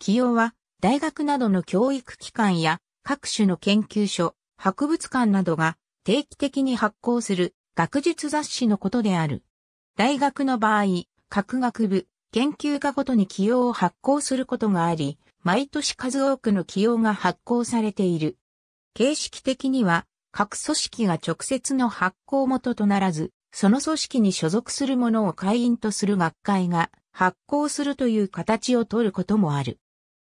起用は、大学などの教育機関や、各種の研究所、博物館などが、定期的に発行する、学術雑誌のことである。大学の場合、各学部、研究科ごとに起用を発行することがあり、毎年数多くの起用が発行されている。形式的には、各組織が直接の発行元とならず、その組織に所属する者を会員とする学会が発行するという形をとることもある。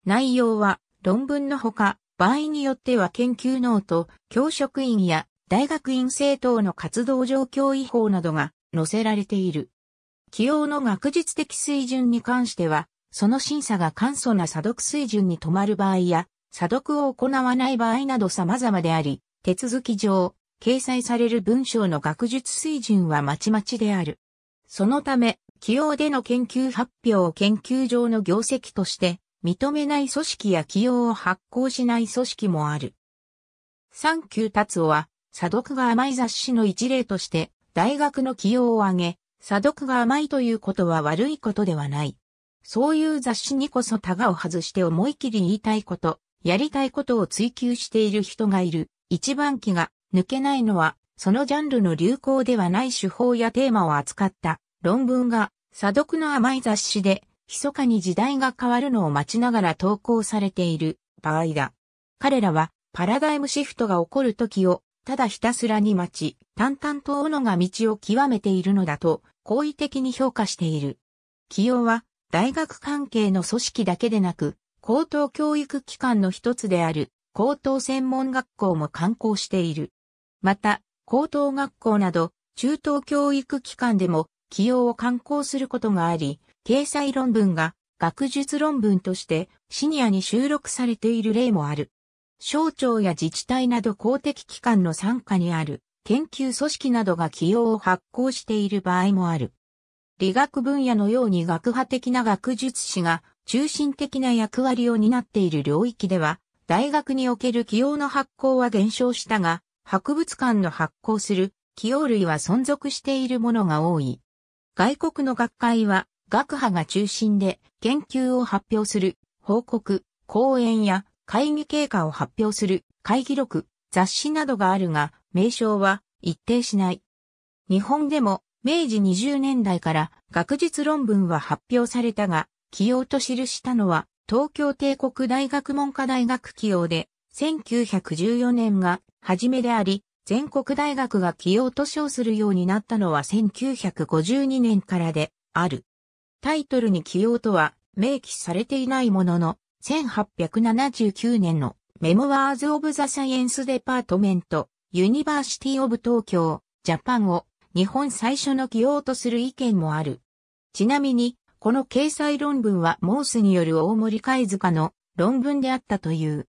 内容は論文のほか、場合によっては研究ノート、教職員や大学院生等の活動状況違法などが載せられている。起用の学術的水準に関しては、その審査が簡素な査読水準に止まる場合や、査読を行わない場合など様々であり、手続き上、掲載される文章の学術水準はまちまちである。そのため、起用での研究発表を研究上の業績として認めない組織や起用を発行しない組織もある。三タ達夫は、査読が甘い雑誌の一例として、大学の起用を挙げ、査読が甘いということは悪いことではない。そういう雑誌にこそタガを外して思い切り言いたいこと、やりたいことを追求している人がいる。一番気が抜けないのは、そのジャンルの流行ではない手法やテーマを扱った論文が、査読の甘い雑誌で密かに時代が変わるのを待ちながら投稿されている場合だ。彼らはパラダイムシフトが起こる時をただひたすらに待ち、淡々と斧が道を極めているのだと好意的に評価している。起用は大学関係の組織だけでなく、高等教育機関の一つである高等専門学校も観光している。また、高等学校など中等教育機関でも起用を観光することがあり、掲載論文が学術論文としてシニアに収録されている例もある。省庁や自治体など公的機関の参加にある研究組織などが起用を発行している場合もある。理学分野のように学派的な学術士が中心的な役割を担っている領域では、大学における起用の発行は減少したが、博物館の発行する起用類は存続しているものが多い。外国の学会は学派が中心で研究を発表する、報告、講演や会議経過を発表する、会議録、雑誌などがあるが、名称は一定しない。日本でも明治20年代から学術論文は発表されたが、起用と記したのは東京帝国大学文科大学起用で、1914年が初めであり、全国大学が起用と称するようになったのは1952年からである。タイトルに起用とは明記されていないものの、1879年のメモワーズ・オブ・ザ・サイエンス・デパートメント、ユニバーシティ・オブ・東京、ジャパンを日本最初の起用とする意見もある。ちなみに、この掲載論文はモースによる大森貝塚の論文であったという。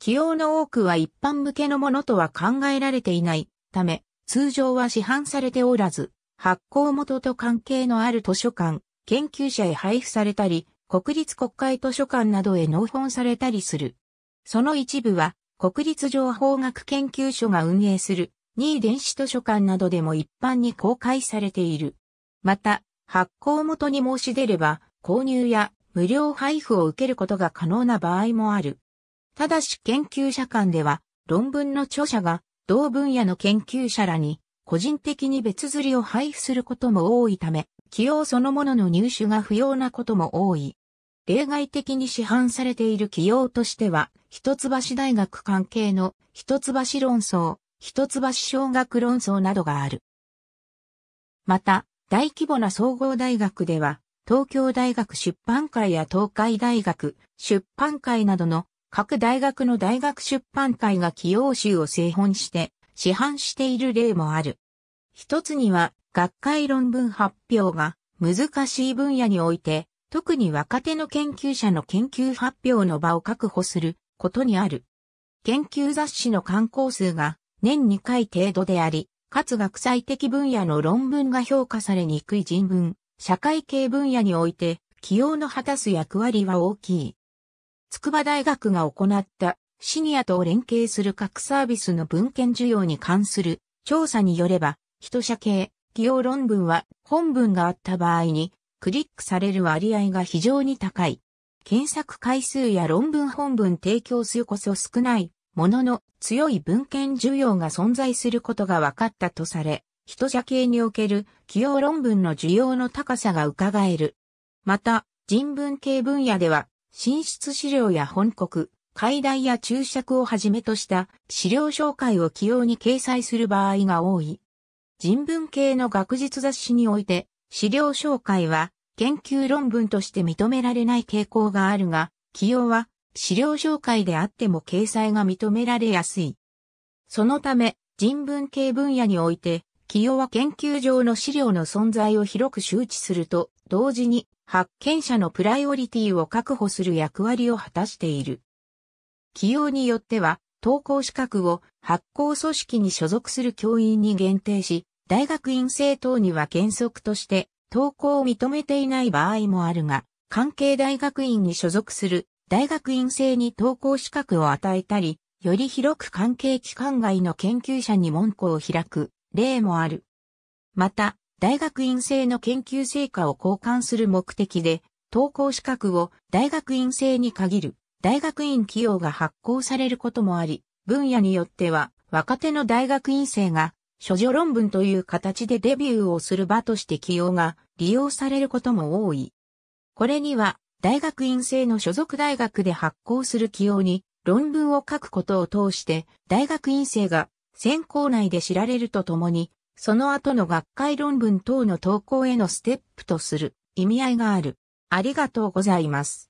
起用の多くは一般向けのものとは考えられていないため、通常は市販されておらず、発行元と関係のある図書館、研究者へ配布されたり、国立国会図書館などへ納本されたりする。その一部は、国立情報学研究所が運営する、任電子図書館などでも一般に公開されている。また、発行元に申し出れば、購入や無料配布を受けることが可能な場合もある。ただし研究者間では、論文の著者が同分野の研究者らに個人的に別釣りを配布することも多いため、起用そのものの入手が不要なことも多い。例外的に市販されている起用としては、一橋大学関係の一橋論争、一橋小学論争などがある。また、大規模な総合大学では、東京大学出版会や東海大学出版会などの各大学の大学出版会が起用集を製本して、市販している例もある。一つには学会論文発表が難しい分野において、特に若手の研究者の研究発表の場を確保することにある。研究雑誌の刊行数が年2回程度であり、かつ学際的分野の論文が評価されにくい人文、社会系分野において、起用の果たす役割は大きい。筑波大学が行ったシニアと連携する各サービスの文献需要に関する調査によれば、人社系、起用論文は本文があった場合にクリックされる割合が非常に高い。検索回数や論文本文提供数こそ少ないものの強い文献需要が存在することが分かったとされ、人社系における起用論文の需要の高さが伺える。また、人文系分野では、進出資料や本国、解題や注釈をはじめとした資料紹介を起用に掲載する場合が多い。人文系の学術雑誌において、資料紹介は研究論文として認められない傾向があるが、起用は資料紹介であっても掲載が認められやすい。そのため、人文系分野において、起用は研究上の資料の存在を広く周知すると、同時に発見者のプライオリティを確保する役割を果たしている。起用によっては、投稿資格を発行組織に所属する教員に限定し、大学院生等には原則として登校を認めていない場合もあるが、関係大学院に所属する大学院生に登校資格を与えたり、より広く関係機関外の研究者に門戸を開く例もある。また、大学院生の研究成果を交換する目的で、登校資格を大学院生に限る大学院起用が発行されることもあり、分野によっては若手の大学院生が諸女論文という形でデビューをする場として起用が利用されることも多い。これには、大学院生の所属大学で発行する起用に論文を書くことを通して大学院生が専攻内で知られるとともに、その後の学会論文等の投稿へのステップとする意味合いがある。ありがとうございます。